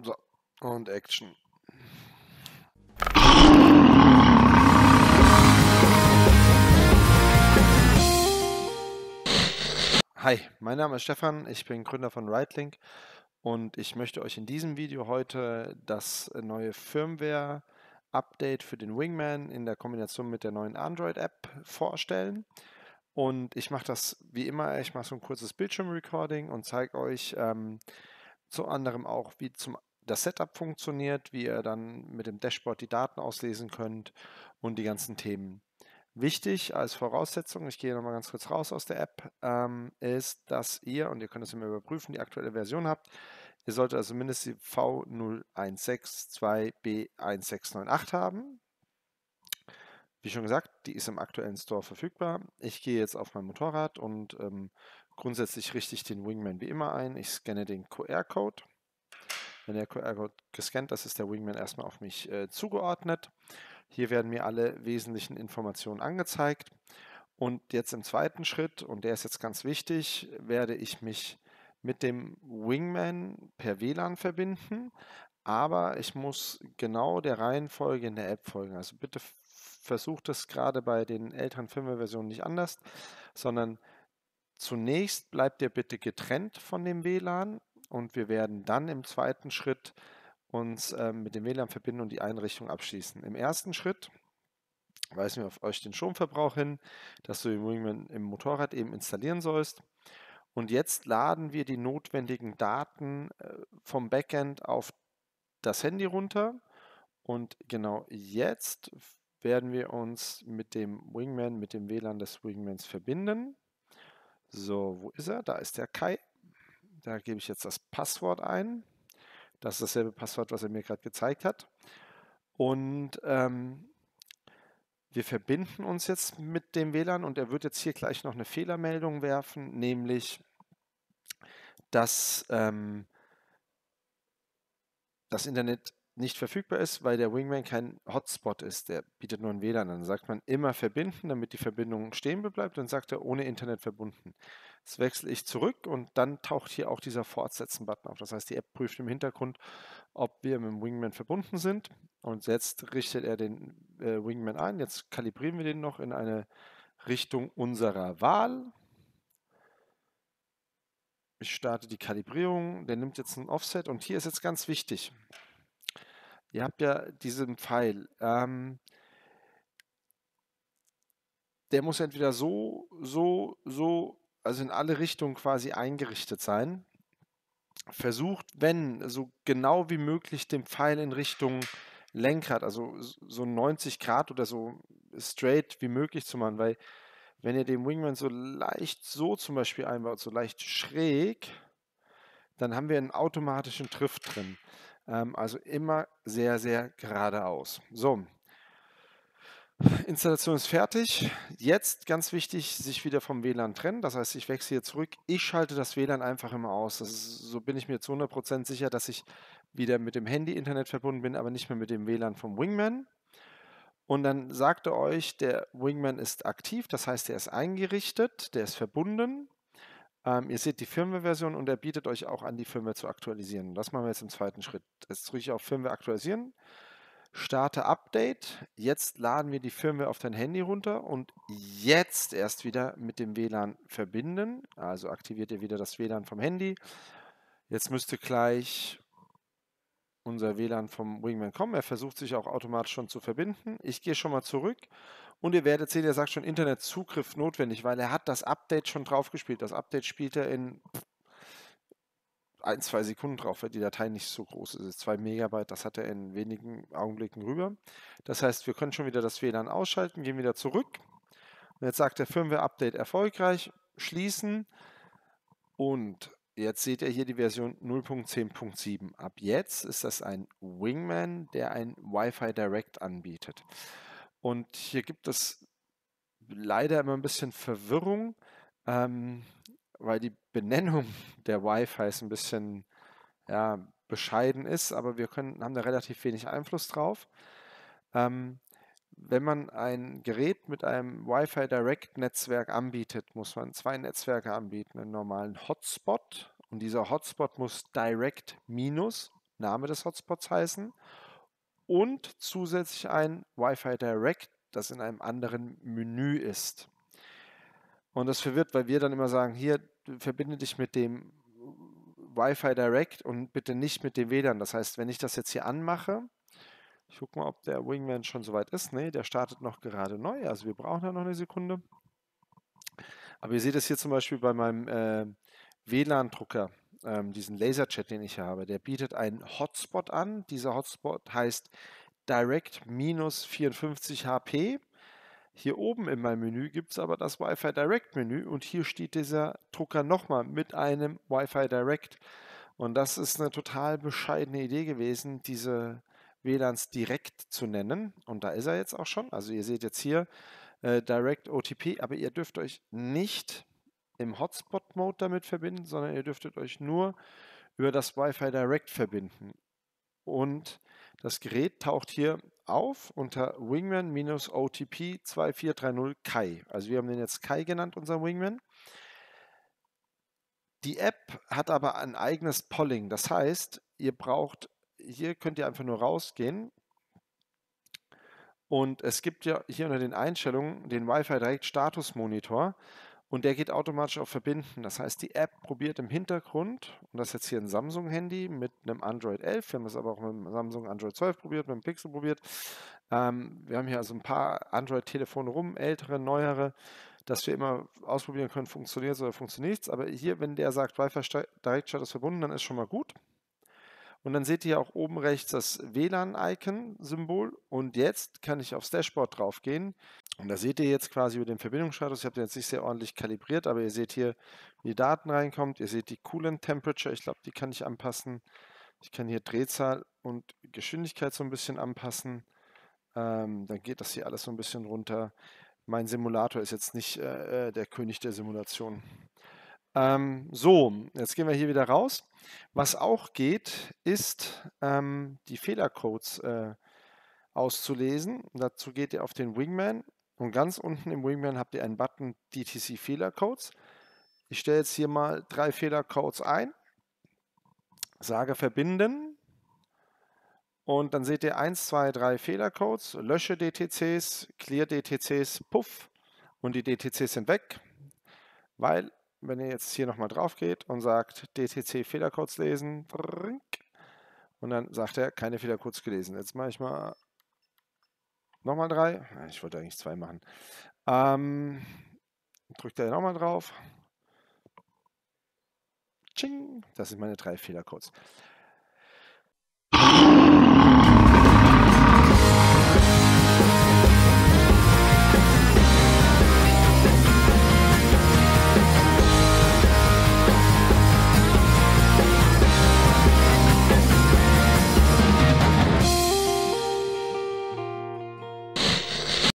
So, und Action. Hi, mein Name ist Stefan, ich bin Gründer von Rightlink und ich möchte euch in diesem Video heute das neue Firmware Update für den Wingman in der Kombination mit der neuen Android-App vorstellen. Und ich mache das wie immer, ich mache so ein kurzes Bildschirmrecording und zeige euch, ähm, zu anderem auch, wie zum, das Setup funktioniert, wie ihr dann mit dem Dashboard die Daten auslesen könnt und die ganzen Themen. Wichtig als Voraussetzung, ich gehe nochmal ganz kurz raus aus der App, ähm, ist, dass ihr, und ihr könnt es immer überprüfen, die aktuelle Version habt. Ihr solltet also mindestens die V0162B1698 haben. Wie schon gesagt, die ist im aktuellen Store verfügbar. Ich gehe jetzt auf mein Motorrad und ähm, Grundsätzlich richte ich den Wingman wie immer ein. Ich scanne den QR-Code. Wenn der QR-Code gescannt ist, ist der Wingman erstmal auf mich äh, zugeordnet. Hier werden mir alle wesentlichen Informationen angezeigt. Und jetzt im zweiten Schritt, und der ist jetzt ganz wichtig, werde ich mich mit dem Wingman per WLAN verbinden. Aber ich muss genau der Reihenfolge in der App folgen. Also bitte versucht es gerade bei den älteren Firmware-Versionen nicht anders, sondern Zunächst bleibt ihr bitte getrennt von dem WLAN und wir werden dann im zweiten Schritt uns ähm, mit dem WLAN verbinden und die Einrichtung abschließen. Im ersten Schritt weisen wir auf euch den Stromverbrauch hin, dass du den im Motorrad eben installieren sollst. Und jetzt laden wir die notwendigen Daten äh, vom Backend auf das Handy runter. Und genau jetzt werden wir uns mit dem Wingman, mit dem WLAN des Wingmans verbinden. So, wo ist er? Da ist der Kai. Da gebe ich jetzt das Passwort ein. Das ist dasselbe Passwort, was er mir gerade gezeigt hat. Und ähm, wir verbinden uns jetzt mit dem WLAN und er wird jetzt hier gleich noch eine Fehlermeldung werfen, nämlich, dass ähm, das Internet nicht verfügbar ist, weil der Wingman kein Hotspot ist. Der bietet nur ein WLAN. Dann sagt man immer verbinden, damit die Verbindung stehen bleibt. Dann sagt er ohne Internet verbunden. Jetzt wechsle ich zurück und dann taucht hier auch dieser Fortsetzen-Button auf. Das heißt, die App prüft im Hintergrund, ob wir mit dem Wingman verbunden sind. Und jetzt richtet er den äh, Wingman ein. Jetzt kalibrieren wir den noch in eine Richtung unserer Wahl. Ich starte die Kalibrierung. Der nimmt jetzt ein Offset. Und hier ist jetzt ganz wichtig. Ihr habt ja diesen Pfeil. Ähm, der muss entweder so, so, so, also in alle Richtungen quasi eingerichtet sein. Versucht, wenn, so genau wie möglich den Pfeil in Richtung Lenkrad, also so 90 Grad oder so straight wie möglich zu machen, weil wenn ihr den Wingman so leicht so zum Beispiel einbaut, so leicht schräg, dann haben wir einen automatischen Trift drin. Ähm, also immer sehr, sehr geradeaus. So, Installation ist fertig. Jetzt ganz wichtig, sich wieder vom WLAN trennen. Das heißt, ich wechsle hier zurück. Ich schalte das WLAN einfach immer aus. Ist, so bin ich mir zu 100% sicher, dass ich wieder mit dem Handy-Internet verbunden bin, aber nicht mehr mit dem WLAN vom Wingman. Und dann sagt er euch, der Wingman ist aktiv, das heißt, er ist eingerichtet, der ist verbunden. Ähm, ihr seht die Firmware-Version und er bietet euch auch an, die Firmware zu aktualisieren. Das machen wir jetzt im zweiten mhm. Schritt. Jetzt drücke ich auf Firmware aktualisieren, starte Update. Jetzt laden wir die Firmware auf dein Handy runter und jetzt erst wieder mit dem WLAN verbinden. Also aktiviert ihr wieder das WLAN vom Handy. Jetzt müsste gleich unser WLAN vom Wingman kommen. Er versucht sich auch automatisch schon zu verbinden. Ich gehe schon mal zurück und ihr werdet sehen, er sagt schon Internetzugriff notwendig, weil er hat das Update schon draufgespielt. Das Update spielt er in ein, zwei Sekunden drauf, weil die Datei nicht so groß ist. Zwei Megabyte, das hat er in wenigen Augenblicken rüber. Das heißt, wir können schon wieder das WLAN ausschalten, gehen wieder zurück. Und jetzt sagt der Firmware-Update erfolgreich, schließen. Und jetzt seht ihr hier die Version 0.10.7. Ab jetzt ist das ein Wingman, der ein Wi-Fi Direct anbietet. Und hier gibt es leider immer ein bisschen Verwirrung, ähm, weil die Benennung der Wi-Fi's ein bisschen ja, bescheiden ist, aber wir können, haben da relativ wenig Einfluss drauf. Ähm, wenn man ein Gerät mit einem Wi-Fi Direct Netzwerk anbietet, muss man zwei Netzwerke anbieten, einen normalen Hotspot und dieser Hotspot muss Direct minus Name des Hotspots heißen und zusätzlich ein Wi-Fi Direct, das in einem anderen Menü ist. Und das verwirrt, weil wir dann immer sagen, hier verbinde dich mit dem Wi-Fi Direct und bitte nicht mit dem WLAN. Das heißt, wenn ich das jetzt hier anmache, ich gucke mal, ob der Wingman schon soweit ist. Ne, der startet noch gerade neu, also wir brauchen da noch eine Sekunde. Aber ihr seht es hier zum Beispiel bei meinem äh, WLAN-Drucker ähm, diesen Laserchat, den ich habe, der bietet einen Hotspot an. Dieser Hotspot heißt Direct-54HP. Hier oben in meinem Menü gibt es aber das Wi-Fi Direct Menü und hier steht dieser Drucker nochmal mit einem Wi-Fi Direct. Und das ist eine total bescheidene Idee gewesen, diese WLANs direkt zu nennen. Und da ist er jetzt auch schon. Also ihr seht jetzt hier äh, Direct OTP, aber ihr dürft euch nicht im Hotspot-Mode damit verbinden, sondern ihr dürftet euch nur über das Wi-Fi Direct verbinden. Und das Gerät taucht hier auf unter Wingman-OTP 2430 Kai. Also wir haben den jetzt Kai genannt, unser Wingman. Die App hat aber ein eigenes Polling. Das heißt, ihr braucht, hier könnt ihr einfach nur rausgehen. Und es gibt ja hier unter den Einstellungen den Wi-Fi Direct Status Monitor. Und der geht automatisch auf Verbinden. Das heißt, die App probiert im Hintergrund, und das ist jetzt hier ein Samsung-Handy mit einem Android 11, wir haben es aber auch mit einem Samsung Android 12 probiert, mit einem Pixel probiert. Ähm, wir haben hier also ein paar Android-Telefone rum, ältere, neuere, dass wir immer ausprobieren können, funktioniert es oder funktioniert es. Aber hier, wenn der sagt, Wi-Fi direkt Chat ist verbunden, dann ist schon mal gut. Und dann seht ihr auch oben rechts das WLAN-Icon-Symbol. Und jetzt kann ich aufs Dashboard drauf gehen. Und da seht ihr jetzt quasi über den Verbindungsstatus. Ich habe den jetzt nicht sehr ordentlich kalibriert, aber ihr seht hier, wie die Daten reinkommt. Ihr seht die Coolant Temperature. Ich glaube, die kann ich anpassen. Ich kann hier Drehzahl und Geschwindigkeit so ein bisschen anpassen. Ähm, dann geht das hier alles so ein bisschen runter. Mein Simulator ist jetzt nicht äh, äh der König der Simulation. Ähm, so, jetzt gehen wir hier wieder raus. Was auch geht, ist ähm, die Fehlercodes äh, auszulesen. Dazu geht ihr auf den Wingman und ganz unten im Wingman habt ihr einen Button DTC Fehlercodes. Ich stelle jetzt hier mal drei Fehlercodes ein, sage verbinden und dann seht ihr 1, 2, 3 Fehlercodes, lösche DTCs, clear DTCs, puff und die DTCs sind weg, weil wenn ihr jetzt hier nochmal drauf geht und sagt DTC Fehlercodes lesen und dann sagt er keine Fehlercodes gelesen. Jetzt mache ich mal nochmal drei. Ich wollte eigentlich zwei machen. Ähm, drückt er nochmal drauf. Ching, das sind meine drei Fehlercodes.